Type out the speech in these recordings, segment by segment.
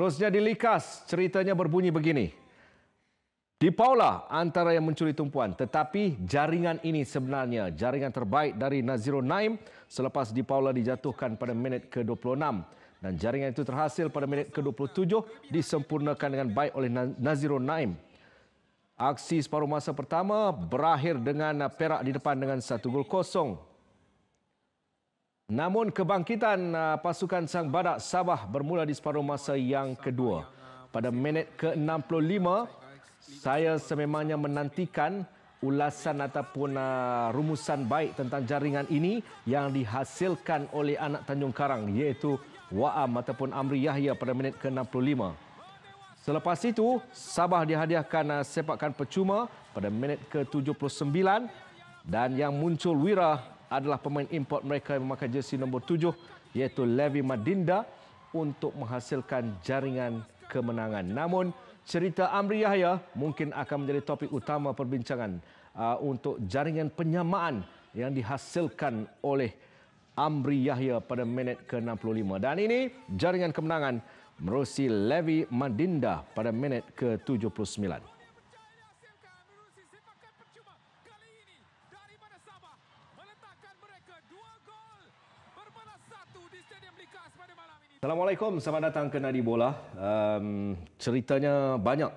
Seterusnya di Likas, ceritanya berbunyi begini. Di Paula antara yang mencuri tumpuan tetapi jaringan ini sebenarnya jaringan terbaik dari Nazirul Naim selepas Di Paula dijatuhkan pada minit ke-26 dan jaringan itu terhasil pada minit ke-27 disempurnakan dengan baik oleh Nazirul Naim. Aksi separuh masa pertama berakhir dengan Perak di depan dengan satu gol kosong Namun kebangkitan uh, pasukan Sang Badak Sabah bermula di separuh masa yang kedua. Pada minit ke-65, saya sememangnya menantikan ulasan ataupun uh, rumusan baik tentang jaringan ini yang dihasilkan oleh anak Tanjung Karang iaitu Waam ataupun Amri Yahya pada minit ke-65. Selepas itu, Sabah dihadiahkan uh, sepakan percuma pada minit ke-79 dan yang muncul Wira adalah pemain import mereka yang memakai jersey nombor 7 iaitu Levi Madinda untuk menghasilkan jaringan kemenangan. Namun cerita Amri Yahya mungkin akan menjadi topik utama perbincangan uh, untuk jaringan penyamaan yang dihasilkan oleh Amri Yahya pada minit ke-65. Dan ini jaringan kemenangan merosi Levi Madinda pada minit ke-79. Assalamualaikum, selamat datang ke Nadi Bola. Um, ceritanya banyak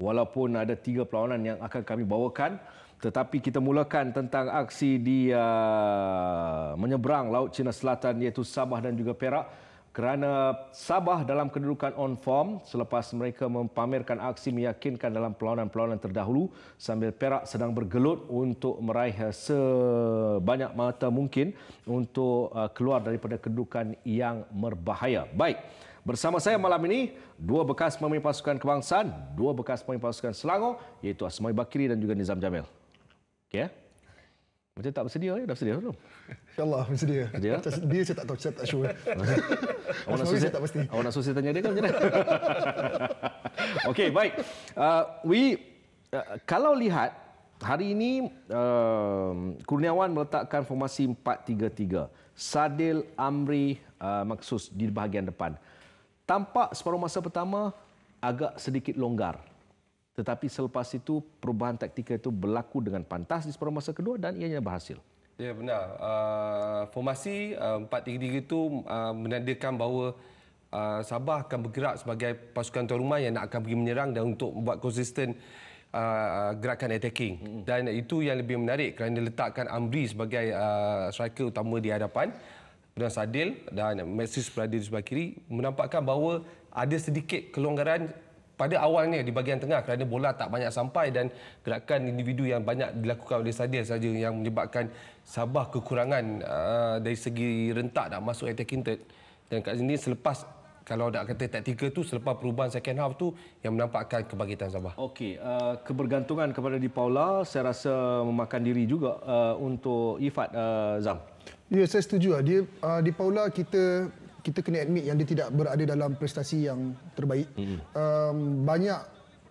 walaupun ada tiga perlawanan yang akan kami bawakan. Tetapi kita mulakan tentang aksi di uh, menyeberang Laut Cina Selatan iaitu Sabah dan juga Perak kerana Sabah dalam kedudukan on form selepas mereka mempamerkan aksi meyakinkan dalam pelawanan-pelawanan terdahulu sambil Perak sedang bergelut untuk meraih eh, sebanyak mata mungkin untuk eh, keluar daripada kedudukan yang berbahaya. Baik, bersama saya malam ini dua bekas pemain pasukan kebangsaan, dua bekas pemain pasukan Selangor iaitu Asmai Bakri dan juga Nizam Jamil. Okay. Ya? Macam tak bersedia ya? Dah bersedia belum? InsyaAllah bersedia. dia saya tak tahu, saya tak sure. awak nak susi? saya tak pasti. Awak nak susi tanya dia kan macam mana? Okey, baik. Uh, we, uh, kalau lihat, hari ini uh, Kurniawan meletakkan formasi 4-3-3. Sadil Amri uh, Maksus di bahagian depan. Tampak separuh masa pertama agak sedikit longgar. Tetapi selepas itu perubahan taktikal itu berlaku dengan pantas di separuh masa kedua dan ianya berhasil. Ya benar. Uh, formasi uh, 4-3-3 itu uh, menandakan bahawa uh, Sabah akan bergerak sebagai pasukan tuan rumah yang nak akan pergi menyerang dan untuk membuat konsisten uh, gerakan attacking. Hmm. Dan itu yang lebih menarik kerana letakkan Amri sebagai uh, striker utama di hadapan dengan Sadil dan Messi berada di sebelah kiri menampakkan bahawa ada sedikit kelonggaran pada awalnya di bahagian tengah kerana bola tak banyak sampai dan gerakan individu yang banyak dilakukan oleh Sadil saja yang menyebabkan Sabah kekurangan uh, dari segi rentak nak masuk attacking third dan kat sini selepas kalau nak kata taktika tu selepas perubahan second half tu yang menampakkan kebangkitan Sabah. Okey, uh, kebergantungan kepada Di Paula saya rasa memakan diri juga uh, untuk Ifat uh, Zam. Ya, saya setuju. Lah. Dia uh, Di Paula kita kita kena admit yang dia tidak berada dalam prestasi yang terbaik. hmm Um, banyak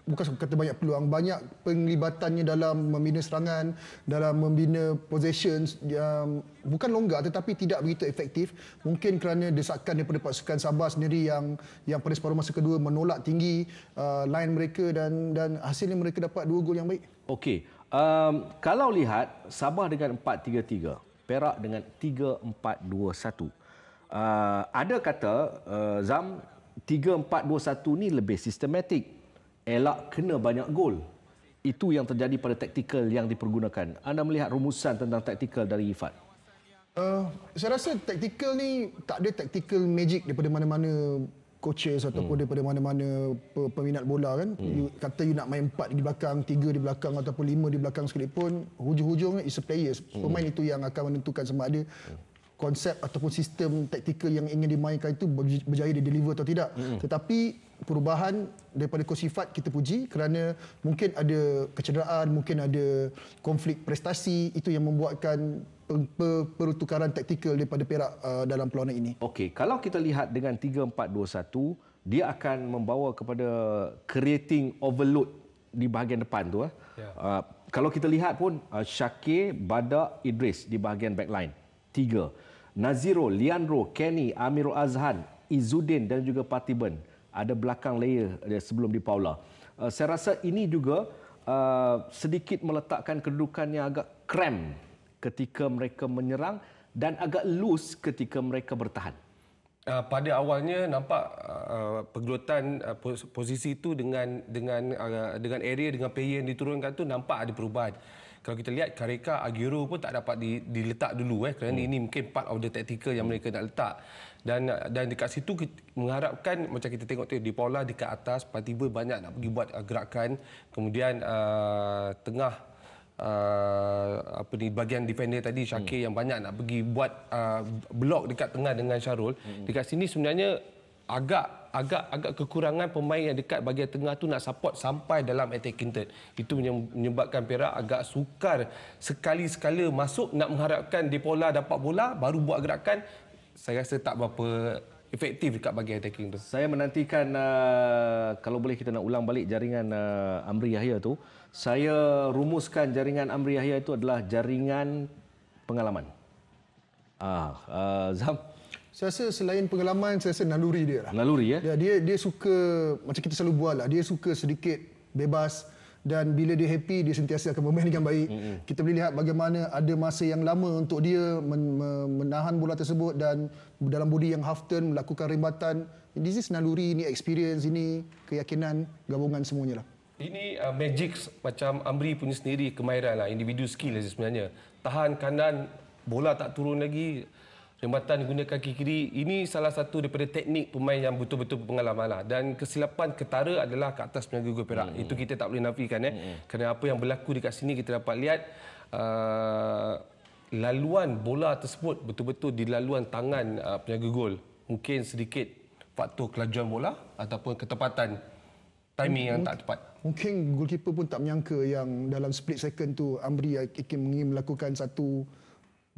bukan kata banyak peluang, banyak penglibatannya dalam membina serangan, dalam membina possessions um, bukan longgar tetapi tidak begitu efektif. Mungkin kerana desakan daripada pasukan Sabah sendiri yang yang pada separuh masa kedua menolak tinggi uh, line mereka dan dan hasilnya mereka dapat dua gol yang baik. Okey. Um, kalau lihat Sabah dengan 4-3-3, Perak dengan 3-4-2-1. Ah, ada kata uh, Zam 3-4-2-1 ni lebih sistematik elak kena banyak gol itu yang terjadi pada taktikal yang dipergunakan anda melihat rumusan tentang taktikal dari Ifat uh, saya rasa taktikal ni tak ada taktikal magic daripada mana-mana coaches ataupun hmm. daripada mana-mana peminat bola kan hmm. you, kata you nak main 4 di belakang 3 di belakang ataupun 5 di belakang sekalipun hujung-hujungnya is a players hmm. pemain itu yang akan menentukan sama ada hmm konsep ataupun sistem taktikal yang ingin dimainkan itu berjaya di deliver atau tidak mm-hmm. tetapi perubahan daripada kos sifat kita puji kerana mungkin ada kecederaan mungkin ada konflik prestasi itu yang membuatkan pertukaran taktikal daripada Perak uh, dalam peluang ini okey kalau kita lihat dengan 3421 dia akan membawa kepada creating overload di bahagian depan tu eh. Ya. Uh, kalau kita lihat pun uh, Syakir Badak Idris di bahagian backline tiga. Naziro, Leandro, Kenny, Amirul Azhan, Izudin dan juga Patiban ada belakang layer eh, sebelum di Paula. Eh, saya rasa ini juga eh, sedikit meletakkan kedudukan yang agak krem ketika mereka menyerang dan agak loose ketika mereka bertahan. Pada awalnya nampak pergelutan posisi itu dengan dengan dengan area dengan player yang diturunkan itu nampak ada perubahan kalau kita lihat Kareka Aguero pun tak dapat di, diletak dulu eh kerana hmm. ini mungkin part of the tactical yang hmm. mereka nak letak dan dan dekat situ kita mengharapkan macam kita tengok tu di pola dekat atas tiba-tiba banyak nak pergi buat uh, gerakan kemudian uh, tengah Uh, apa ni bahagian defender tadi Syakir hmm. yang banyak nak pergi buat uh, blok dekat tengah dengan Syarul hmm. dekat sini sebenarnya agak agak agak kekurangan pemain yang dekat bahagian tengah tu nak support sampai dalam attacking third. Itu menyebabkan Perak agak sukar sekali-sekala masuk nak mengharapkan di bola dapat bola baru buat gerakan. Saya rasa tak berapa efektif dekat bahagian attacking tu. Saya menantikan uh, kalau boleh kita nak ulang balik jaringan uh, Amri Yahya tu. Saya rumuskan jaringan Amri Yahya itu adalah jaringan pengalaman. Ah, uh, Zam saya rasa selain pengalaman, saya rasa naluri dia lah. Naluri, ya? Dia, ya, dia, dia suka, macam kita selalu buat lah, dia suka sedikit bebas. Dan bila dia happy, dia sentiasa akan bermain dengan baik. Mm-hmm. Kita boleh lihat bagaimana ada masa yang lama untuk dia men- men- menahan bola tersebut dan dalam body yang half turn melakukan rembatan. This is naluri, ini experience, ini keyakinan, gabungan semuanya lah. Ini uh, magic macam Amri punya sendiri kemahiran lah, individu skill sebenarnya. Tahan kanan, bola tak turun lagi, Jembatan guna kaki kiri ini salah satu daripada teknik pemain yang betul-betul pengalaman lah. dan kesilapan ketara adalah ke atas penjaga gol Perak hmm. itu kita tak boleh nafikan eh hmm. kerana apa yang berlaku di sini kita dapat lihat uh, laluan bola tersebut betul-betul di laluan tangan uh, penjaga gol mungkin sedikit faktor kelajuan bola ataupun ketepatan timing yang tak tepat. Mungkin goalkeeper pun tak menyangka yang dalam split second tu Amri Ikim mengi melakukan satu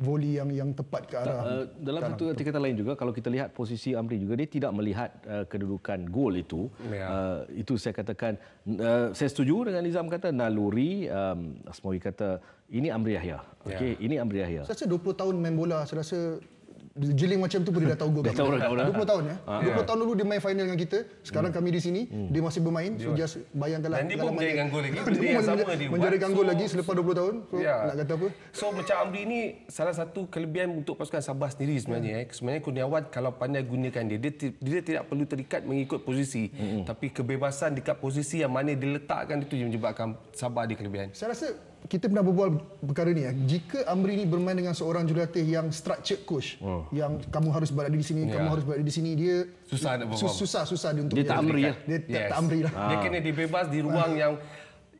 voli yang yang tepat ke arah. uh, dalam satu arti kata lain juga kalau kita lihat posisi Amri juga dia tidak melihat uh, kedudukan gol itu. Ya. Uh, itu saya katakan uh, saya setuju dengan Nizam kata naluri um, Asmawi kata ini Amri Yahya. Okey, ya. ini Amri Yahya. Saya rasa 20 tahun main bola saya rasa jeling macam tu pun dia dah tahu gol kat kita. 20 tahun ya. Eh? Ha, 20 ha. tahun dulu dia main final dengan kita. Sekarang hmm. kami di sini, hmm. dia masih bermain. So just bayangkanlah. Dan dia pun menjadikan gol lagi. dia, dia yang sama dia. Menjadikan gol lagi selepas 20 tahun. So, yeah. Nak kata apa? So macam Amri ni salah satu kelebihan untuk pasukan Sabah sendiri sebenarnya. Yeah. Eh. Sebenarnya Kurniawan kalau pandai gunakan dia, dia, tidak perlu terikat mengikut posisi. Hmm. Tapi kebebasan dekat posisi yang mana diletakkan itu yang menyebabkan Sabah ada kelebihan. Saya rasa kita pernah berbual perkara ni ya. Jika Amri ni bermain dengan seorang jurulatih yang structured coach, oh. yang kamu harus berada di sini, yeah. kamu ya. harus berada di sini, dia susah nak berbual. Susah, susah dia untuk dia. Lah. Dia tak Amri lah. Dia yes. tak Amri lah. Dia kena dibebas di ruang ah. yang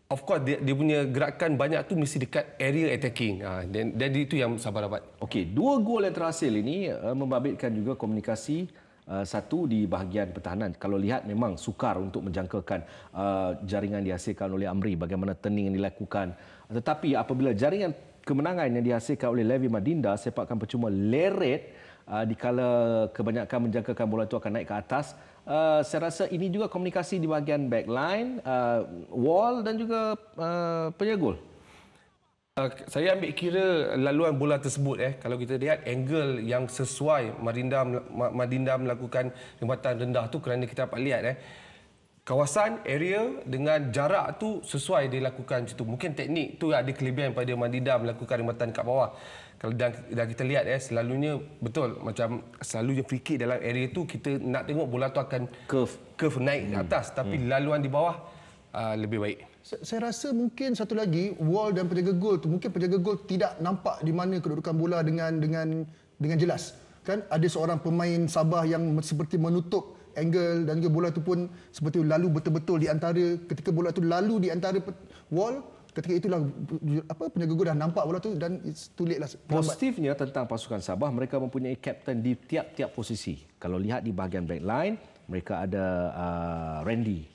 Of course dia, dia punya gerakan banyak tu mesti dekat area attacking. Ha, dan, dan itu yang sabar dapat. Okey, dua gol yang terhasil ini uh, membabitkan juga komunikasi Uh, satu di bahagian pertahanan kalau lihat memang sukar untuk menjangkakan uh, jaringan dihasilkan oleh Amri bagaimana turning yang dilakukan tetapi apabila jaringan kemenangan yang dihasilkan oleh Levi Madinda sepakkan percuma leret uh, dikala kebanyakan menjangkakan bola itu akan naik ke atas Uh, saya rasa ini juga komunikasi di bahagian backline, uh, wall dan juga uh, penjaga Uh, saya ambil kira laluan bola tersebut eh kalau kita lihat angle yang sesuai Madinda Madinda melakukan jembatan rendah tu kerana kita dapat lihat eh kawasan area dengan jarak tu sesuai dilakukan macam tu mungkin teknik tu ada kelebihan pada Madida melakukan rematan kat bawah kalau dah, dah kita lihat eh selalunya betul macam selalunya free kick dalam area tu kita nak tengok bola tu akan curve curve naik ke hmm. atas tapi hmm. laluan di bawah uh, lebih baik saya rasa mungkin satu lagi wall dan penjaga gol tu mungkin penjaga gol tidak nampak di mana kedudukan bola dengan dengan dengan jelas kan ada seorang pemain Sabah yang seperti menutup angle dan juga bola itu pun seperti lalu betul-betul di antara ketika bola itu lalu di antara wall ketika itulah apa penjaga gol dah nampak bola tu dan it's lah. positifnya tentang pasukan Sabah mereka mempunyai captain di tiap-tiap posisi kalau lihat di bahagian back line mereka ada uh, Randy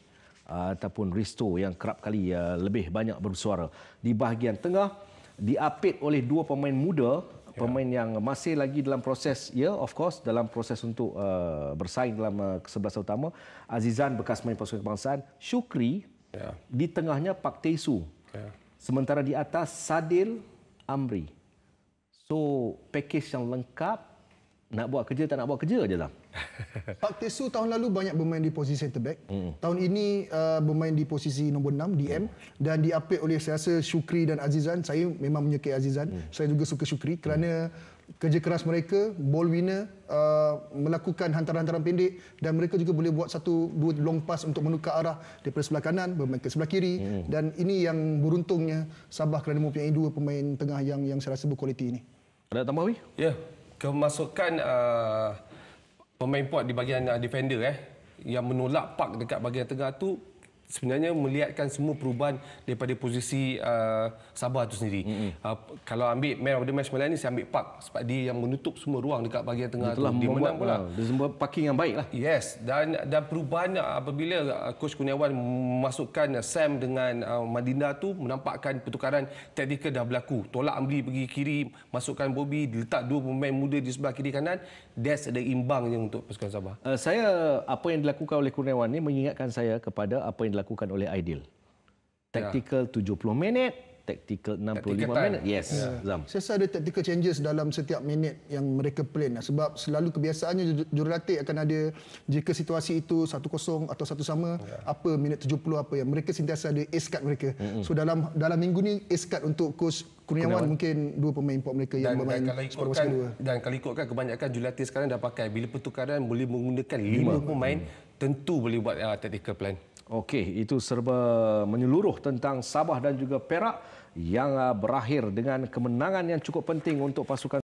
uh, ataupun Risto yang kerap kali uh, lebih banyak bersuara di bahagian tengah diapit oleh dua pemain muda Ya. pemain yang masih lagi dalam proses ya of course dalam proses untuk uh, bersaing dalam uh, kesebelasan utama Azizan bekas pemain pasukan kebangsaan Shukri ya. di tengahnya Pak Teisu ya. sementara di atas Sadil Amri so package yang lengkap nak buat kerja tak nak buat kerja je lah. Pak Tesu tahun lalu banyak bermain di posisi center back. Mm. Tahun ini uh, bermain di posisi nombor 6 DM mm. dan diapit oleh saya rasa Syukri dan Azizan. Saya memang menyukai Azizan. Mm. Saya juga suka Syukri kerana mm. kerja keras mereka, ball winner, uh, melakukan hantaran-hantaran pendek dan mereka juga boleh buat satu dua long pass untuk menukar arah daripada sebelah kanan bermain ke sebelah kiri mm. dan ini yang beruntungnya Sabah kerana mempunyai dua pemain tengah yang yang saya rasa berkualiti ini. Ada tambah weh? Ya. Kemasukan uh pemain port di bahagian defender eh yang menolak park dekat bahagian tengah tu sebenarnya melihatkan semua perubahan daripada posisi uh, Sabah itu sendiri. Mm-hmm. Uh, kalau ambil man of the match malam ini saya ambil Park sebab dia yang menutup semua ruang dekat bahagian tengah dia tu. dia menang pula. Lah. Dia sembuh parking yang baiklah. Yes dan dan perubahan apabila uh, coach Kurniawan memasukkan uh, Sam dengan uh, Madinda tu menampakkan pertukaran taktikal dah berlaku. Tolak Amli pergi kiri, masukkan Bobby, diletak dua pemain muda di sebelah kiri kanan. That's ada yang untuk pasukan Sabah. Uh, saya apa yang dilakukan oleh Kurniawan ni mengingatkan saya kepada apa yang dilakukan dilakukan oleh ideal ya. Tactical yeah. 70 minit, tactical 65 tactical minit. Yes, yeah. Zam. Saya rasa ada tactical changes dalam setiap minit yang mereka plan. Sebab selalu kebiasaannya jurulatih akan ada jika situasi itu 1-0 atau satu sama, yeah. apa minit 70 apa yang mereka sentiasa ada ace card mereka. Mm-hmm. So dalam dalam minggu ni ace card untuk coach Kurniawan, Kurniawan mungkin dua pemain import mereka yang dan, bermain dan kalau ikutkan, dan kalau ikutkan kebanyakan jurulatih sekarang dah pakai bila pertukaran boleh menggunakan lima, lima pemain hmm. tentu boleh buat uh, tactical plan. Okey, itu serba menyeluruh tentang Sabah dan juga Perak yang ah, berakhir dengan kemenangan yang cukup penting untuk pasukan